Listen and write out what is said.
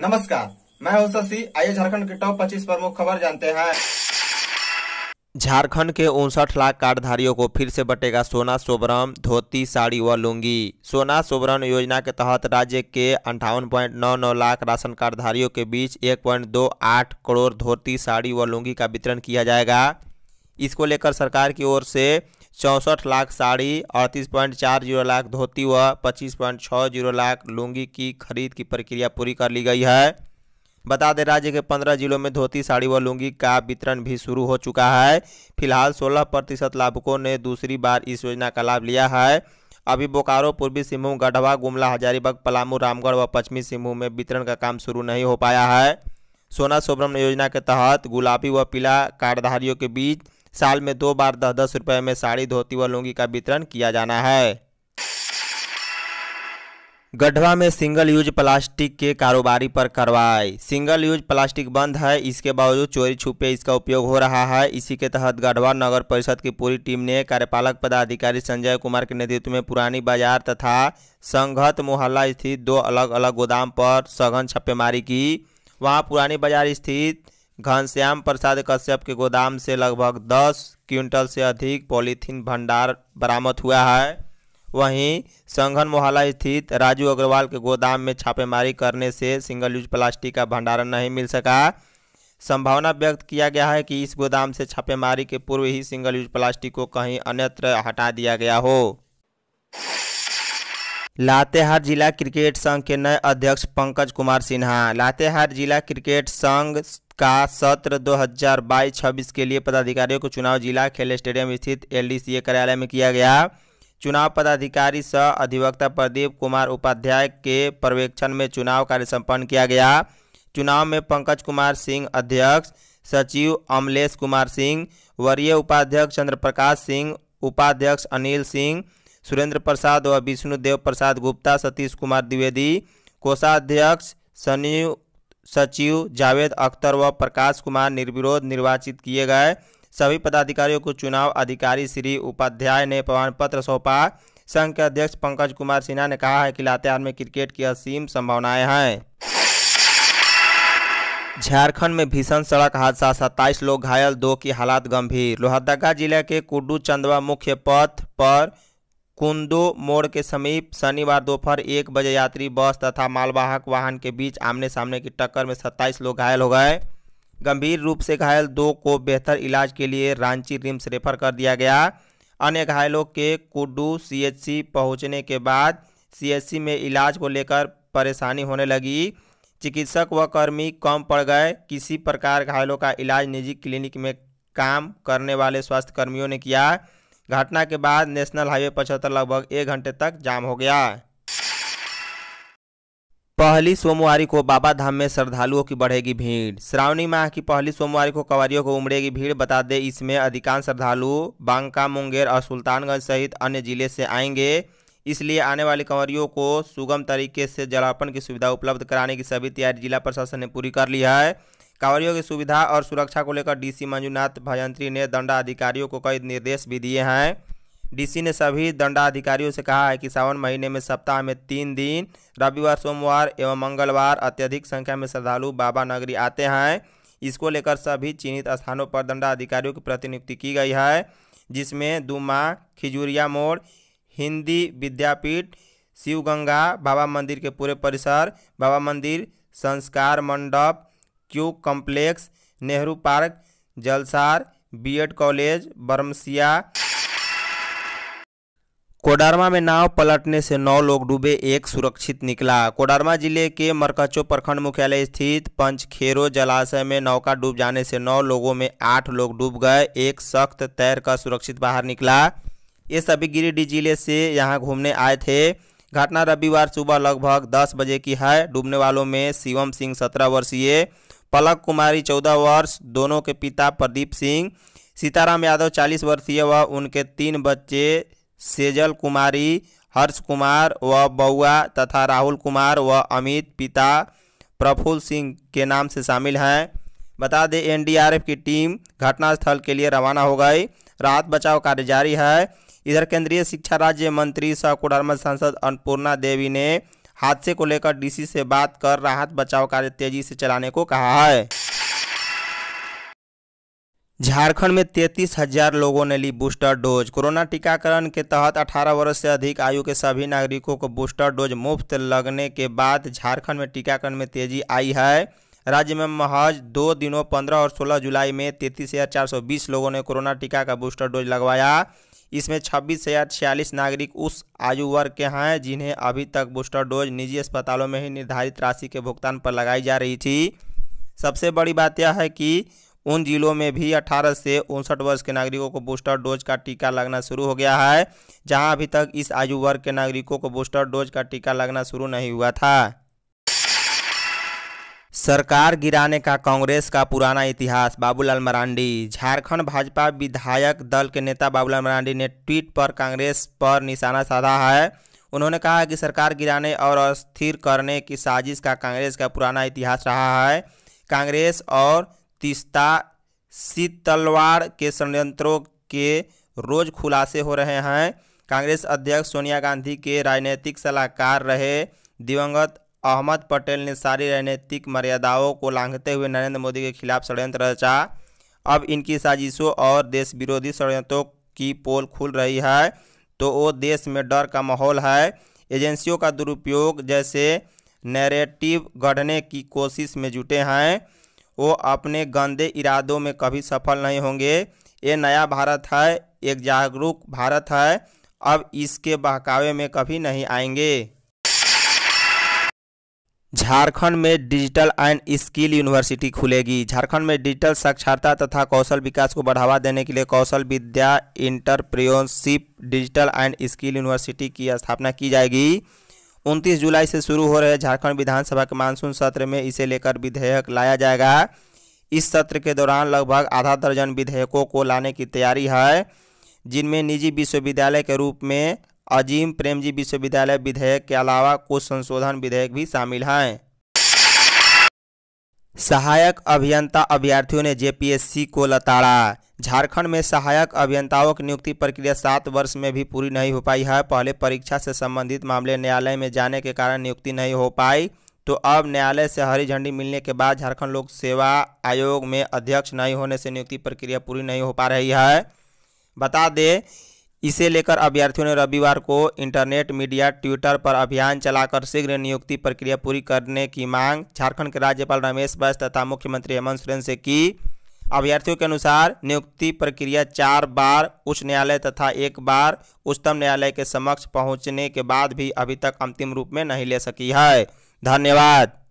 नमस्कार मैं हूं शशि आइए झारखंड के टॉप 25 प्रमुख खबर जानते हैं झारखंड के उनसठ लाख कार्डधारियों को फिर से बटेगा सोना सोबरम धोती साड़ी व लुंगी सोना सोबरम योजना के तहत राज्य के अंठावन पॉइंट नौ नौ लाख राशन कार्डधारियों के बीच एक पॉइंट दो आठ करोड़ धोती साड़ी व लुंगी का वितरण किया जाएगा इसको लेकर सरकार की ओर से चौंसठ लाख साड़ी अड़तीस पॉइंट चार जीरो लाख धोती व पच्चीस पॉइंट छः जीरो लाख लुंगी की खरीद की प्रक्रिया पूरी कर ली गई है बता दें राज्य के पंद्रह जिलों में धोती साड़ी व लुंगी का वितरण भी शुरू हो चुका है फिलहाल सोलह प्रतिशत लाभुकों ने दूसरी बार इस योजना का लाभ लिया है अभी बोकारो पूर्वी सिंहभूम गढ़वा गुमला हजारीबाग पलामू रामगढ़ व पश्चिमी सिंहभूम में वितरण का काम शुरू नहीं हो पाया है सोना सोब्रम योजना के तहत गुलाबी व पीला कार्डधारियों के बीच साल में दो बार दस दस रुपये में साड़ी धोती व लुंगी का वितरण किया जाना है गढ़वा में सिंगल यूज प्लास्टिक के कारोबारी पर कार्रवाई सिंगल यूज प्लास्टिक बंद है इसके बावजूद चोरी छुपे इसका उपयोग हो रहा है इसी के तहत गढ़वा नगर परिषद की पूरी टीम ने कार्यपालक पदाधिकारी संजय कुमार के नेतृत्व में पुरानी बाजार तथा संघत मोहल्ला स्थित दो अलग अलग गोदाम पर सघन छापेमारी की वहाँ पुरानी बाजार स्थित घनश्याम प्रसाद कश्यप के गोदाम से लगभग दस क्विंटल से अधिक पॉलीथीन भंडार बरामद हुआ है वहीं संघन मोहल्ला स्थित राजू अग्रवाल के गोदाम में छापेमारी करने से सिंगल यूज प्लास्टिक का भंडारण नहीं मिल सका संभावना व्यक्त किया गया है कि इस गोदाम से छापेमारी के पूर्व ही सिंगल यूज प्लास्टिक को कहीं अन्यत्र हटा दिया गया हो लातेहार जिला क्रिकेट संघ के नए अध्यक्ष पंकज कुमार सिन्हा लातेहार जिला क्रिकेट संघ का सत्र 2022-26 के लिए पदाधिकारियों को चुनाव जिला खेल स्टेडियम स्थित एलडीसीए कार्यालय में किया गया चुनाव पदाधिकारी सह अधिवक्ता प्रदीप कुमार उपाध्याय के पर्यवेक्षण में चुनाव कार्य संपन्न किया गया चुनाव में पंकज कुमार सिंह अध्यक्ष सचिव अमलेश कुमार सिंह वरीय उपाध्यक्ष चंद्रप्रकाश सिंह उपाध्यक्ष अनिल सिंह सुरेंद्र प्रसाद व विष्णुदेव प्रसाद गुप्ता सतीश कुमार द्विवेदी कोषाध्यक्ष सनी सचिव जावेद अख्तर व प्रकाश कुमार निर्विरोध निर्वाचित किए गए सभी पदाधिकारियों को चुनाव अधिकारी श्री उपाध्याय ने प्रमाण पत्र सौंपा संघ के अध्यक्ष पंकज कुमार सिन्हा ने कहा है कि लातेहार में क्रिकेट की असीम संभावनाएं हैं झारखंड में भीषण सड़क हादसा सत्ताईस लोग घायल दो की हालात गंभीर लोहरदगा जिले के कुडू चंदवा मुख्य पथ पर कुंदो मोड़ के समीप शनिवार दोपहर एक बजे यात्री बस तथा मालवाहक वाहन के बीच आमने सामने की टक्कर में 27 लोग घायल हो गए गंभीर रूप से घायल दो को बेहतर इलाज के लिए रांची रिम्स रेफर कर दिया गया अन्य घायलों के कुडू सीएचसी पहुंचने के बाद सीएचसी में इलाज को लेकर परेशानी होने लगी चिकित्सक व कर्मी कम पड़ गए किसी प्रकार घायलों का इलाज निजी क्लिनिक में काम करने वाले स्वास्थ्यकर्मियों ने किया घटना के बाद नेशनल हाईवे पचहत्तर लगभग एक घंटे तक जाम हो गया पहली सोमवारी को बाबा धाम में श्रद्धालुओं की बढ़ेगी भीड़ श्रावणी माह की पहली सोमवारी को कवारियों को उमड़ेगी भीड़ बता दें इसमें अधिकांश श्रद्धालु बांका मुंगेर और सुल्तानगंज सहित अन्य जिले से आएंगे इसलिए आने वाली कंवरियों को सुगम तरीके से जलापन की सुविधा उपलब्ध कराने की सभी तैयारी जिला प्रशासन ने पूरी कर ली है कांवरियों की सुविधा और सुरक्षा को लेकर डीसी मंजूनाथ भजंत्री ने दंडाधिकारियों को कई निर्देश भी दिए हैं डीसी ने सभी दंडाधिकारियों से कहा है कि सावन महीने में सप्ताह में तीन दिन रविवार सोमवार एवं मंगलवार अत्यधिक संख्या में श्रद्धालु बाबा नगरी आते हैं इसको लेकर सभी चिन्हित स्थानों पर दंडाधिकारियों की प्रतिनियुक्ति की गई है जिसमें दुमा खिजूरिया मोड़ हिंदी विद्यापीठ शिवगंगा बाबा मंदिर के पूरे परिसर बाबा मंदिर संस्कार मंडप Q complex Nehru park Jalsar BEd college Baramasia Koderma में नाव पलटने से नौ लोग डूबे एक सुरक्षित निकला कोडरमा जिले के मरकचो प्रखंड मुख्यालय स्थित पंचखेरो जलाशय में नौका डूब जाने से नौ लोगों में आठ लोग डूब गए एक सख्त तैर कर सुरक्षित बाहर निकला ये सभी गिरिडीह जिले से यहाँ घूमने आए थे घटना रविवार सुबह लगभग 10 बजे की है डूबने वालों में शिवम सिंह 17 वर्षीय पलक कुमारी 14 वर्ष दोनों के पिता प्रदीप सिंह सीताराम यादव 40 वर्षीय व उनके तीन बच्चे सेजल कुमारी हर्ष कुमार व बउआ तथा राहुल कुमार व अमित पिता प्रफुल्ल सिंह के नाम से शामिल हैं बता दें एनडीआरएफ की टीम घटनास्थल के लिए रवाना हो गई राहत बचाव कार्य जारी है इधर केंद्रीय शिक्षा राज्य मंत्री सह कोडरमा सांसद अन्नपूर्णा देवी ने हादसे को लेकर डीसी से बात कर राहत बचाव कार्य तेजी से चलाने को कहा है झारखंड में तैतीस हजार लोगों ने ली बूस्टर डोज कोरोना टीकाकरण के तहत 18 वर्ष से अधिक आयु के सभी नागरिकों को बूस्टर डोज मुफ्त लगने के बाद झारखंड में टीकाकरण में तेजी आई है राज्य में महज दो दिनों पंद्रह और सोलह जुलाई में तैंतीस हज़ार चार सौ बीस लोगों ने कोरोना टीका का बूस्टर डोज लगवाया इसमें छब्बीस हज़ार छियालीस नागरिक उस आयु वर्ग के हैं जिन्हें अभी तक बूस्टर डोज निजी अस्पतालों में ही निर्धारित राशि के भुगतान पर लगाई जा रही थी सबसे बड़ी बात यह है कि उन जिलों में भी 18 से उनसठ वर्ष के नागरिकों को बूस्टर डोज का टीका लगना शुरू हो गया है जहां अभी तक इस आयु वर्ग के नागरिकों को बूस्टर डोज का टीका लगना शुरू नहीं हुआ था सरकार गिराने का कांग्रेस का पुराना इतिहास बाबूलाल मरांडी झारखंड भाजपा विधायक दल के नेता बाबूलाल मरांडी ने ट्वीट पर कांग्रेस पर निशाना साधा है उन्होंने कहा कि सरकार गिराने और अस्थिर करने की साजिश का कांग्रेस का पुराना इतिहास रहा है कांग्रेस और तीस्ता शीतलवाड़ के षडयंत्रों के रोज खुलासे हो रहे हैं कांग्रेस अध्यक्ष सोनिया गांधी के राजनीतिक सलाहकार रहे दिवंगत अहमद पटेल ने सारी रणनीतिक मर्यादाओं को लांघते हुए नरेंद्र मोदी के खिलाफ षडयंत्र रचा अब इनकी साजिशों और देश विरोधी षडयंत्रों की पोल खुल रही है तो वो देश में डर का माहौल है एजेंसियों का दुरुपयोग जैसे नैरेटिव गढ़ने की कोशिश में जुटे हैं वो अपने गंदे इरादों में कभी सफल नहीं होंगे ये नया भारत है एक जागरूक भारत है अब इसके बहकावे में कभी नहीं आएंगे झारखंड में डिजिटल एंड स्किल यूनिवर्सिटी खुलेगी झारखंड में डिजिटल साक्षरता तथा कौशल विकास को बढ़ावा देने के लिए Kaushal Vidya entrepreneurship digital and skill university की स्थापना की जाएगी 29 जुलाई से शुरू हो रहे झारखंड विधानसभा के मानसून सत्र में इसे लेकर विधेयक लाया जाएगा इस सत्र के दौरान लगभग आधा दर्जन विधेयकों को लाने की तैयारी है जिनमें निजी विश्वविद्यालय के रूप में अजीम प्रेमजी विश्वविद्यालय विधेयक के अलावा कुछ संशोधन विधेयक भी शामिल हैं सहायक अभियंता अभ्यर्थियों ने जेपीएससी को लताड़ा झारखंड में सहायक अभियंताओं की नियुक्ति प्रक्रिया सात वर्ष में भी पूरी नहीं हो पाई है पहले परीक्षा से संबंधित मामले न्यायालय में जाने के कारण नियुक्ति नहीं हो पाई तो अब न्यायालय से हरी झंडी मिलने के बाद झारखंड लोक सेवा आयोग में अध्यक्ष नहीं होने से नियुक्ति प्रक्रिया पूरी नहीं हो पा रही है बता दें इसे लेकर अभ्यर्थियों ने रविवार को इंटरनेट मीडिया ट्विटर पर अभियान चलाकर शीघ्र नियुक्ति प्रक्रिया पूरी करने की मांग झारखंड के राज्यपाल रमेश बैस तथा मुख्यमंत्री हेमंत सोरेन से की अभ्यर्थियों के अनुसार नियुक्ति प्रक्रिया चार बार उच्च न्यायालय तथा एक बार उच्चतम न्यायालय के समक्ष पहुंचने के बाद भी अभी तक अंतिम रूप में नहीं ले सकी है धन्यवाद